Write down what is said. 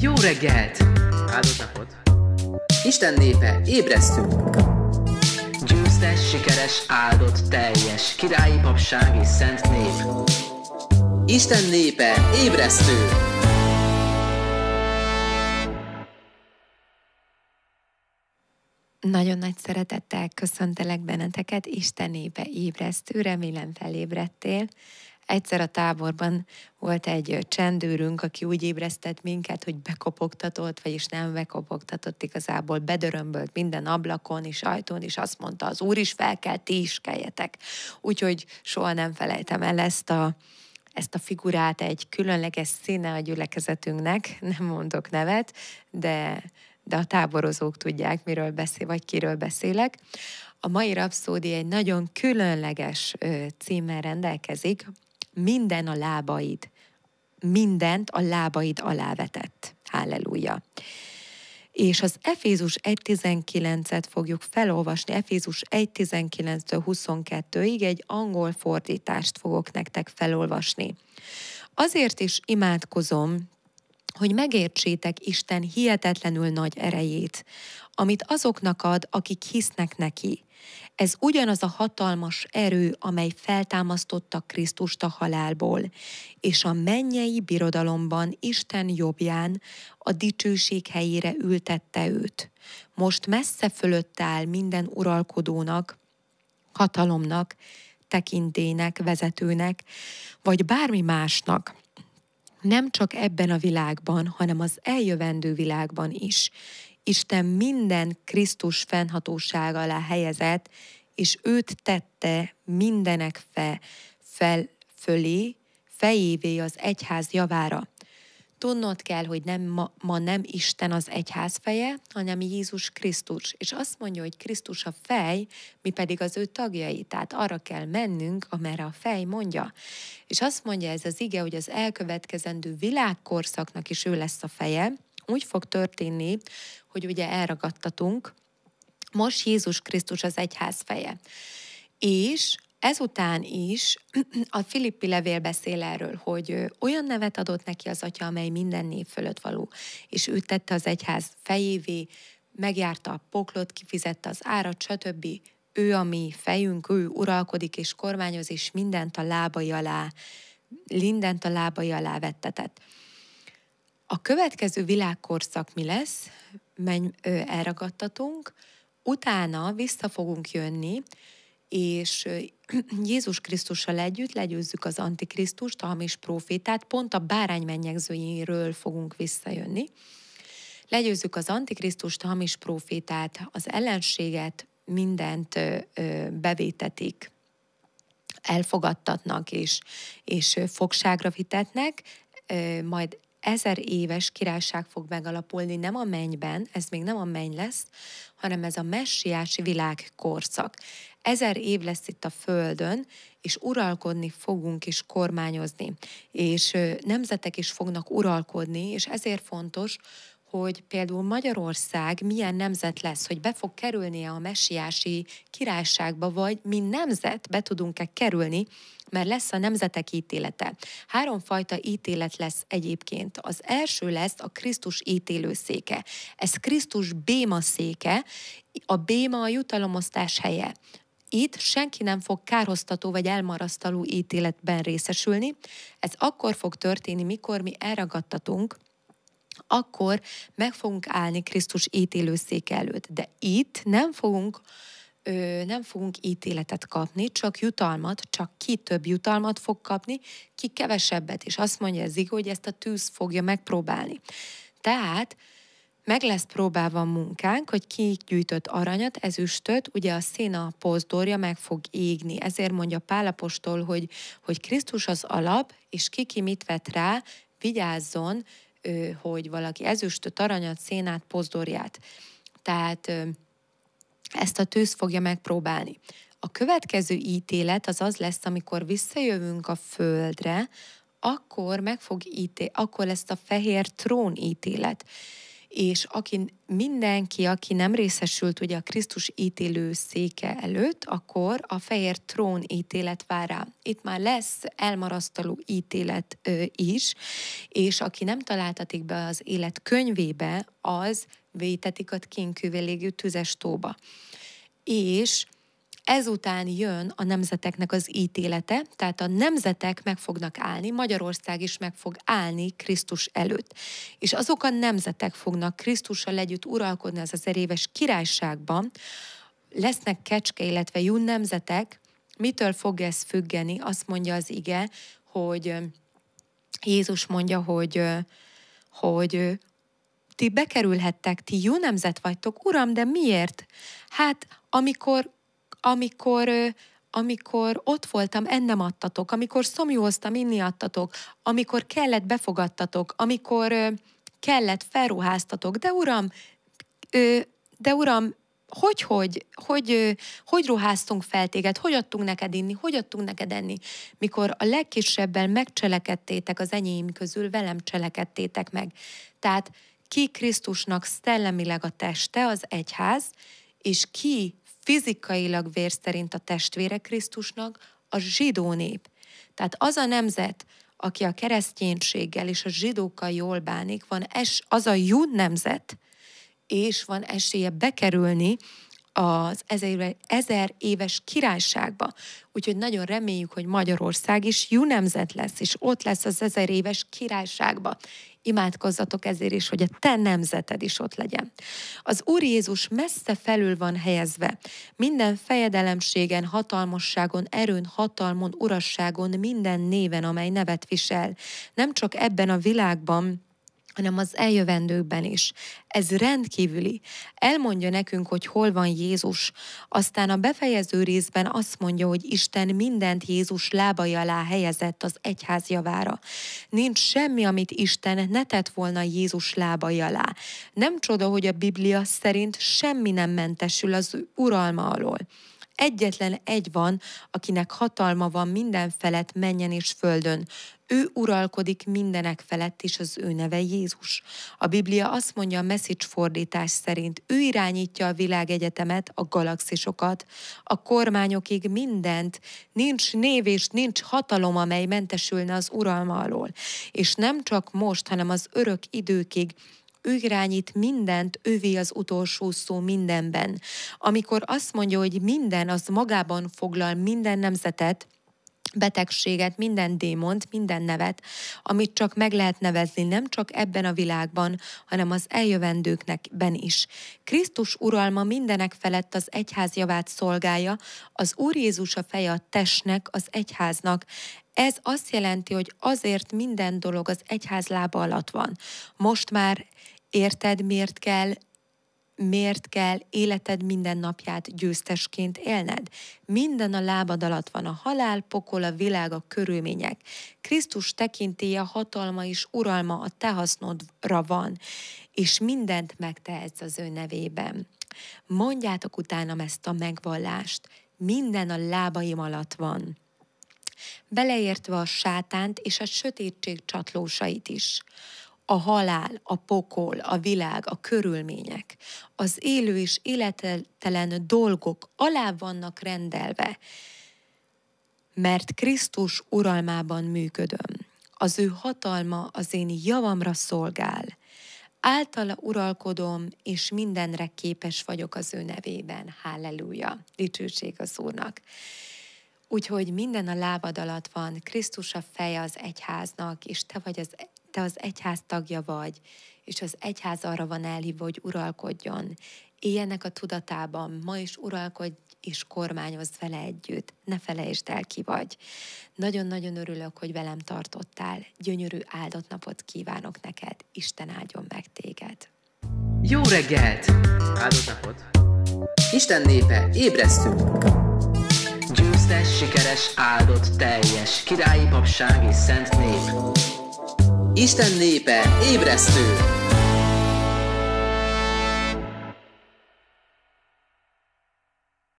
Jó reggelt! Áldott napot! Isten népe, ébresztünk! Győztes, sikeres, áldott, teljes, királyi papság és szent nép. Isten népe, ébresztő! Nagyon nagy szeretettel köszöntelek benneteket, Isten népe ébresztő, remélem felébredtél. Egyszer a táborban volt egy csendőrünk, aki úgy ébresztett minket, hogy bekopogtatott, vagyis nem bekopogtatott igazából, bedörömbölt minden ablakon és ajtón, és azt mondta, az úr is fel kell, ti is keljetek. Úgyhogy soha nem felejtem el ezt a, ezt a figurát, egy különleges színe a gyülekezetünknek, nem mondok nevet, de, de a táborozók tudják, miről beszél, vagy kiről beszélek. A mai Rapszódi egy nagyon különleges címmel rendelkezik, minden a lábaid, mindent a lábaid alá vetett. Halleluja. És az Efézus 1.19-et fogjuk felolvasni, Efézus 1.19-től 22-ig egy angol fordítást fogok nektek felolvasni. Azért is imádkozom, hogy megértsétek Isten hihetetlenül nagy erejét, amit azoknak ad, akik hisznek neki. Ez ugyanaz a hatalmas erő, amely feltámasztotta Krisztust a halálból, és a mennyei birodalomban Isten jobbján a dicsőség helyére ültette őt. Most messze fölött áll minden uralkodónak, hatalomnak, tekintének, vezetőnek, vagy bármi másnak, nem csak ebben a világban, hanem az eljövendő világban is, Isten minden Krisztus fennhatóság alá helyezett, és őt tette mindenek fe, fel, fölé, fejévé az egyház javára. Tudnod kell, hogy nem, ma, ma nem Isten az egyház feje, hanem Jézus Krisztus. És azt mondja, hogy Krisztus a fej, mi pedig az ő tagjai. Tehát arra kell mennünk, amerre a fej mondja. És azt mondja ez az ige, hogy az elkövetkezendő világkorszaknak is ő lesz a feje, úgy fog történni, hogy ugye elragadtatunk, most Jézus Krisztus az egyház feje. És Ezután is a Filippi levél beszél erről, hogy olyan nevet adott neki az atya, amely minden név fölött való, és ő tette az egyház fejévé, megjárta a poklot, kifizette az árat, stb. Ő a mi fejünk, ő uralkodik és kormányoz, és mindent a lábai alá, mindent a lábai alá vettetett. A következő világkorszak mi lesz? Menj, ö, elragadtatunk, utána vissza fogunk jönni, és Jézus Krisztussal együtt legyőzzük az Antikrisztust, a hamis profétát, pont a bárány mennyegzőjéről fogunk visszajönni. Legyőzzük az Antikrisztust, a hamis profétát, az ellenséget, mindent bevétetik, elfogadtatnak és, és fogságra vitetnek, majd ezer éves királyság fog megalapulni, nem a mennyben, ez még nem a menny lesz, hanem ez a messiási világ korszak. Ezer év lesz itt a Földön, és uralkodni fogunk és kormányozni, és nemzetek is fognak uralkodni, és ezért fontos, hogy például Magyarország milyen nemzet lesz, hogy be fog kerülni a messiási királyságba, vagy mi nemzet be tudunk-e kerülni, mert lesz a nemzetek ítélete. Háromfajta ítélet lesz egyébként. Az első lesz a Krisztus ítélőszéke. Ez Krisztus béma széke, a béma a jutalomosztás helye. Itt senki nem fog kárhoztató vagy elmarasztaló ítéletben részesülni. Ez akkor fog történni, mikor mi elragadtatunk akkor meg fogunk állni Krisztus ítélőszék előtt. De itt nem fogunk ö, nem fogunk ítéletet kapni, csak jutalmat, csak ki több jutalmat fog kapni, ki kevesebbet, és azt mondja ez Zigó, hogy ezt a tűz fogja megpróbálni. Tehát meg lesz próbálva a munkánk, hogy ki gyűjtött aranyat, ezüstöt, ugye a széna pozdorja meg fog égni. Ezért mondja Pálapostól, hogy, hogy Krisztus az alap, és ki ki mit vett rá, vigyázzon, hogy valaki ezüstöt, aranyat, szénát, pozdorját. Tehát ezt a tűz fogja megpróbálni. A következő ítélet az az lesz, amikor visszajövünk a földre, akkor meg fog ítél, akkor lesz a fehér trón ítélet és aki mindenki, aki nem részesült ugye a Krisztus ítélő széke előtt, akkor a fehér trón ítélet vár rá. Itt már lesz elmarasztaló ítélet ö, is, és aki nem találtatik be az élet könyvébe, az vétetik a kénkővelégű tüzes tóba. És Ezután jön a nemzeteknek az ítélete, tehát a nemzetek meg fognak állni, Magyarország is meg fog állni Krisztus előtt. És azok a nemzetek fognak Krisztussal együtt uralkodni az ezer éves királyságban, lesznek kecske, illetve jó nemzetek, mitől fog ez függeni? Azt mondja az ige, hogy Jézus mondja, hogy, hogy ti bekerülhettek, ti jó nemzet vagytok, uram, de miért? Hát, amikor amikor amikor ott voltam, ennem adtatok, amikor szomjúztam, inni adtatok, amikor kellett, befogadtatok, amikor kellett, felruháztatok, de uram, de uram, hogy, hogy, hogy, hogy ruháztunk fel téged, hogy adtunk neked inni, hogy adtunk neked enni, mikor a legkisebben megcselekedtétek az enyém közül, velem cselekedtétek meg. Tehát ki Krisztusnak szellemileg a teste, az egyház, és ki fizikailag vér szerint a testvére Krisztusnak a zsidó nép. Tehát az a nemzet, aki a kereszténységgel és a zsidókkal jól bánik, van es, az a jud nemzet, és van esélye bekerülni az ezer éves királyságba. Úgyhogy nagyon reméljük, hogy Magyarország is jó nemzet lesz, és ott lesz az ezer éves királyságba. Imádkozzatok ezért is, hogy a te nemzeted is ott legyen. Az Úr Jézus messze felül van helyezve. Minden fejedelemségen, hatalmasságon, erőn, hatalmon, urasságon, minden néven, amely nevet visel. Nem csak ebben a világban, hanem az eljövendőkben is. Ez rendkívüli. Elmondja nekünk, hogy hol van Jézus. Aztán a befejező részben azt mondja, hogy Isten mindent Jézus lábai alá helyezett az egyház javára. Nincs semmi, amit Isten ne tett volna Jézus lábai alá. Nem csoda, hogy a Biblia szerint semmi nem mentesül az uralma alól egyetlen egy van, akinek hatalma van minden felett menjen és földön. Ő uralkodik mindenek felett, és az ő neve Jézus. A Biblia azt mondja a message fordítás szerint, ő irányítja a világegyetemet, a galaxisokat, a kormányokig mindent, nincs név és nincs hatalom, amely mentesülne az uralma alól. És nem csak most, hanem az örök időkig, ő irányít mindent, ővé az utolsó szó mindenben. Amikor azt mondja, hogy minden az magában foglal minden nemzetet, betegséget, minden démont, minden nevet, amit csak meg lehet nevezni nem csak ebben a világban, hanem az eljövendőknek ben is. Krisztus uralma mindenek felett az egyház javát szolgálja, az Úr Jézus a feje a testnek, az egyháznak, ez azt jelenti, hogy azért minden dolog az egyház lába alatt van. Most már érted, miért kell miért kell életed minden napját győztesként élned. Minden a lábad alatt van, a halál, pokol, a világ, a körülmények. Krisztus tekintéje, hatalma és uralma a te hasznodra van, és mindent megtehetsz az ő nevében. Mondjátok utánam ezt a megvallást, minden a lábaim alatt van. Beleértve a sátánt és a sötétség csatlósait is a halál, a pokol, a világ, a körülmények, az élő és élettelen dolgok alá vannak rendelve, mert Krisztus uralmában működöm. Az ő hatalma az én javamra szolgál. Általa uralkodom, és mindenre képes vagyok az ő nevében. Halleluja! Dicsőség az Úrnak! Úgyhogy minden a lábad alatt van, Krisztus a feje az egyháznak, és te vagy az te az egyház tagja vagy, és az egyház arra van elhívva, hogy uralkodjon. Éljenek a tudatában, ma is uralkodj és kormányozz vele együtt. Ne felejtsd el, ki vagy. Nagyon-nagyon örülök, hogy velem tartottál. Gyönyörű áldott napot kívánok neked. Isten áldjon meg téged. Jó reggelt! Áldott napot! Isten népe, ébresztünk! Győztes, sikeres, áldott, teljes, királyi papság és szent nép. Isten népe, ébresztő!